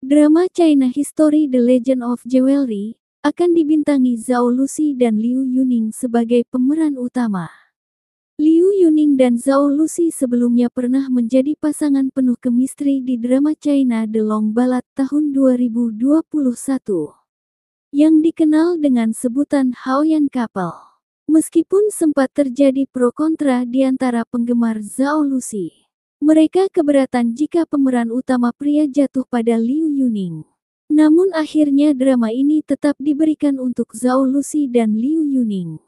Drama China History The Legend of Jewelry akan dibintangi Zhao Lusi dan Liu Yuning sebagai pemeran utama. Liu Yuning dan Zhao Lusi sebelumnya pernah menjadi pasangan penuh kemistri di drama China The Long Ballad tahun 2021 yang dikenal dengan sebutan Haoyan Couple. Meskipun sempat terjadi pro kontra di antara penggemar Zhao Lusi. Mereka keberatan jika pemeran utama pria jatuh pada Liu Yuning. Namun akhirnya drama ini tetap diberikan untuk Zhao Lusi dan Liu Yuning.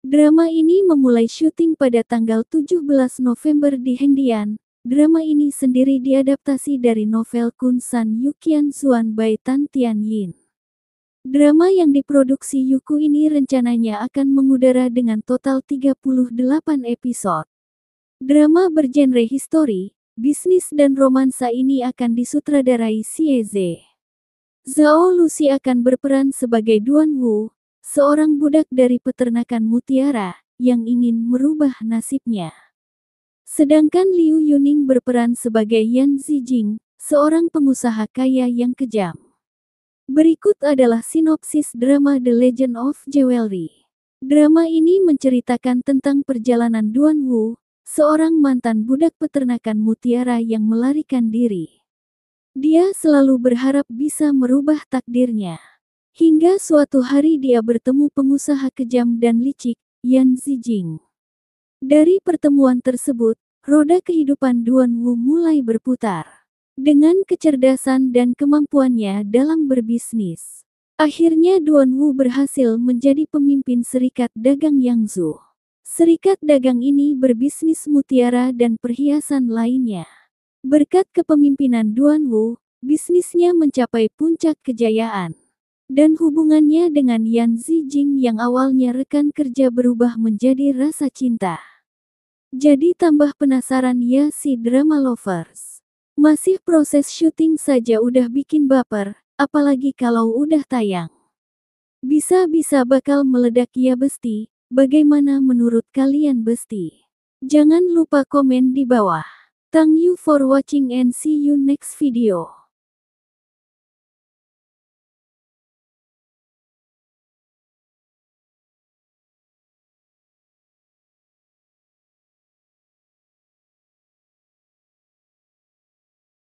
Drama ini memulai syuting pada tanggal 17 November di Hengdian. Drama ini sendiri diadaptasi dari novel Kun Kunsan Yukian Suan by Tan Tian Yin. Drama yang diproduksi Yuku ini rencananya akan mengudara dengan total 38 episode. Drama bergenre histori, bisnis dan romansa ini akan disutradarai Xie Zhao Lusi akan berperan sebagai Duan Wu, seorang budak dari peternakan mutiara yang ingin merubah nasibnya. Sedangkan Liu Yuning berperan sebagai Yan Zijing, seorang pengusaha kaya yang kejam. Berikut adalah sinopsis drama The Legend of Jewelry. Drama ini menceritakan tentang perjalanan Duan Wu, seorang mantan budak peternakan mutiara yang melarikan diri. Dia selalu berharap bisa merubah takdirnya. Hingga suatu hari dia bertemu pengusaha kejam dan licik, Yan Zijing. Dari pertemuan tersebut, roda kehidupan Duan Wu mulai berputar. Dengan kecerdasan dan kemampuannya dalam berbisnis, akhirnya Duan Wu berhasil menjadi pemimpin serikat dagang Yangzhou. Serikat dagang ini berbisnis mutiara dan perhiasan lainnya. Berkat kepemimpinan Duan Wu, bisnisnya mencapai puncak kejayaan. Dan hubungannya dengan Yan Zijing yang awalnya rekan kerja berubah menjadi rasa cinta. Jadi tambah penasaran ya si drama lovers. Masih proses syuting saja udah bikin baper, apalagi kalau udah tayang. Bisa-bisa bakal meledak ya besti, Bagaimana menurut kalian Besti? Jangan lupa komen di bawah. Thank you for watching and see you next video.